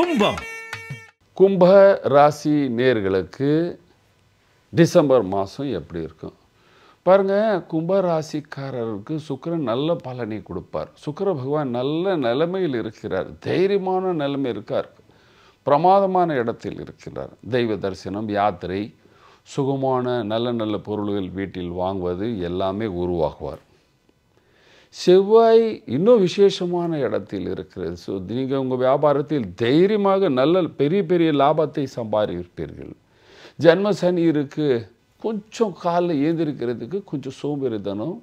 கும்பம் கும்ப ராசி நேர்களுக்கு டிசம்பர் மாதம் எப்படி இருக்கும் பாருங்கள் கும்பராசிக்காரருக்கு சுக்கரன் நல்ல பலனை கொடுப்பார் சுக்கர பகவான் நல்ல நிலைமையில் இருக்கிறார் தைரியமான நிலைமை இருக்கார் பிரமாதமான இடத்தில் இருக்கிறார் தெய்வ தரிசனம் யாத்திரை சுகமான நல்ல நல்ல பொருள்கள் வீட்டில் வாங்குவது எல்லாமே உருவாகுவார் செவ்வாய் இன்னும் விசேஷமான இடத்தில் இருக்கிறது ஸோ நீங்கள் உங்கள் வியாபாரத்தில் தைரியமாக நல்ல பெரிய பெரிய லாபத்தை சம்பாதிப்பீர்கள் ஜென்மசனி இருக்குது கொஞ்சம் காலில் ஏந்திருக்கிறதுக்கு கொஞ்சம் சோம்பேறித்தனம்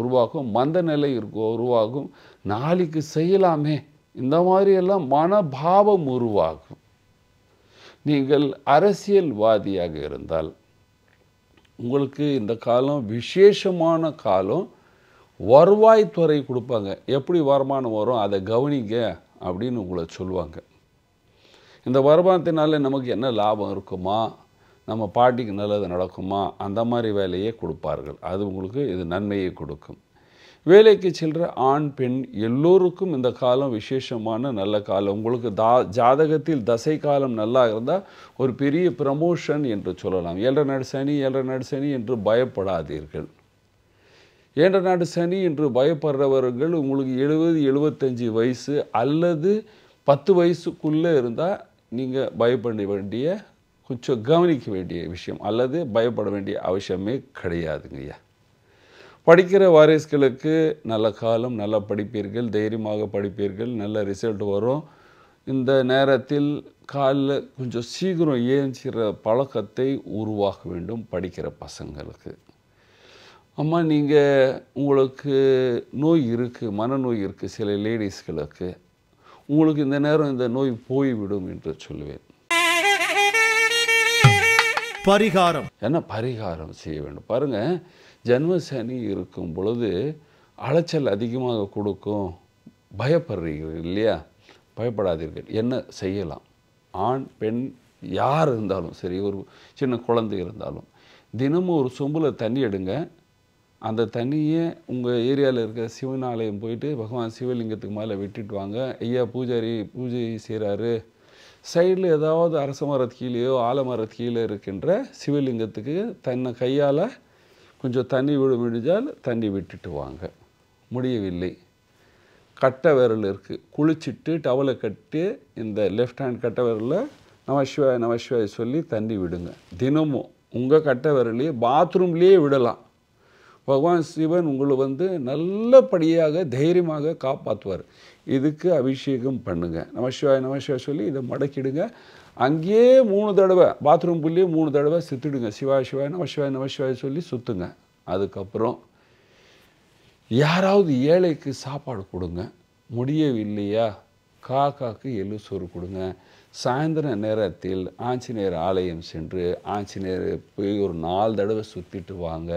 உருவாகும் மந்த நிலை இருக்கும் உருவாகும் நாளைக்கு செய்யலாமே இந்த மாதிரியெல்லாம் மனபாவம் உருவாகும் நீங்கள் அரசியல்வாதியாக இருந்தால் உங்களுக்கு இந்த காலம் விசேஷமான காலம் வருவாய்த்துறை கொடுப்பாங்க எப்படி வருமானம் வரும் அதை கவனிங்க அப்படின்னு உங்களை சொல்லுவாங்க இந்த வருமானத்தினால நமக்கு என்ன லாபம் இருக்குமா நம்ம பாட்டிக்கு நல்லது நடக்குமா அந்த மாதிரி வேலையை கொடுப்பார்கள் அது உங்களுக்கு இது நன்மையை கொடுக்கும் வேலைக்கு செல்கிற ஆண் பெண் எல்லோருக்கும் இந்த காலம் விசேஷமான நல்ல காலம் உங்களுக்கு தா ஜாதகத்தில் தசை காலம் நல்லா இருந்தால் ஒரு பெரிய ப்ரமோஷன் என்று சொல்லலாம் ஏழரை நடு சனி ஏழரை நடு சனி என்று பயப்படாதீர்கள் ஏன்ற நாடு சனி என்று பயப்படுறவர்கள் உங்களுக்கு எழுபது எழுபத்தஞ்சி வயசு அல்லது பத்து வயசுக்குள்ளே இருந்தால் நீங்கள் பயப்பட வேண்டிய கொஞ்சம் கவனிக்க வேண்டிய விஷயம் அல்லது பயப்பட வேண்டிய அவசியமே கிடையாதுங்கய்யா படிக்கிற வாரிசுகளுக்கு நல்ல காலம் நல்லா படிப்பீர்கள் தைரியமாக படிப்பீர்கள் நல்ல ரிசல்ட் வரும் இந்த நேரத்தில் காலில் கொஞ்சம் சீக்கிரம் ஏஞ்சிற பழக்கத்தை உருவாக்க வேண்டும் படிக்கிற பசங்களுக்கு அம்மா நீங்கள் உங்களுக்கு நோய் இருக்குது மனநோய் இருக்குது சில லேடிஸ்களுக்கு உங்களுக்கு இந்த நேரம் இந்த நோய் போய்விடும் என்று சொல்லுவேன் பரிகாரம் என்ன பரிகாரம் செய்ய வேண்டும் பாருங்கள் ஜென்ம சனி இருக்கும் பொழுது அலைச்சல் அதிகமாக கொடுக்கும் பயப்படுறீர்கள் இல்லையா பயப்படாதீர்கள் என்ன செய்யலாம் ஆண் பெண் யார் இருந்தாலும் சரி ஒரு சின்ன குழந்தை இருந்தாலும் தினமும் ஒரு சொம்பில் தண்ணி எடுங்க அந்த தண்ணியை உங்கள் ஏரியாவில் இருக்க சிவன் ஆலயம் போயிட்டு பகவான் சிவலிங்கத்துக்கு மேலே விட்டுட்டு வாங்க ஐயா பூஜாரி பூஜை செய்கிறாரு சைடில் ஏதாவது அரச மரத்து கீழேயோ ஆலமரத்து கீழே இருக்கின்ற சிவலிங்கத்துக்கு தன்னை கையால் கொஞ்சம் தண்ணி விழு முடிஞ்சால் தண்ணி விட்டுட்டு வாங்க முடியவில்லை கட்டை விரல் இருக்குது குளிச்சுட்டு டவலை கட்டி இந்த லெஃப்ட் ஹேண்ட் கட்டை விரலில் நமசிவாய் நமசிவாய் சொல்லி தண்ணி விடுங்க தினமும் உங்கள் கட்டை விரலையே பாத்ரூம்லேயே விடலாம் பகவான் சிவன் உங்களை வந்து நல்லபடியாக தைரியமாக காப்பாற்றுவார் இதுக்கு அபிஷேகம் பண்ணுங்கள் நமசிவாய் நமசிவாய் சொல்லி இதை மடக்கிடுங்க அங்கேயே மூணு தடவை பாத்ரூம் புள்ளியே மூணு தடவை சுற்றிடுங்க சிவாய் சிவாய் நமசிவாய் நமசிவாய் சொல்லி சுற்றுங்க அதுக்கப்புறம் யாராவது ஏழைக்கு சாப்பாடு கொடுங்க முடியவில்லையா காக்காக்கு எள்ளு சோறு கொடுங்க சாயந்தர நேரத்தில் ஆஞ்சநேயர் ஆலயம் சென்று ஆஞ்சநேயர் போய் ஒரு நாலு தடவை சுற்றிட்டு வாங்க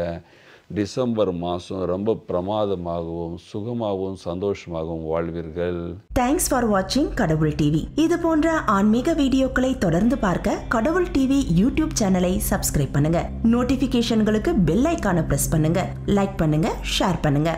டிசம்பர் மாதம் ரொம்ப பிரமாதமாகவும் சுகமாகவும் சந்தோஷமாகவும் வாழ்வீர்கள் தேங்க்ஸ் ஃபார் வாட்சிங் கடவுள் டிவி இது போன்ற ஆன்மீக வீடியோக்களை தொடர்ந்து பார்க்க கடவுள் டிவி யூடியூப் சேனலை சப்ஸ்கிரைப் பண்ணுங்க நோட்டிபிகேஷன்களுக்கு பெல் ஐக்கான பிரஸ் பண்ணுங்க லைக் பண்ணுங்க ஷேர் பண்ணுங்க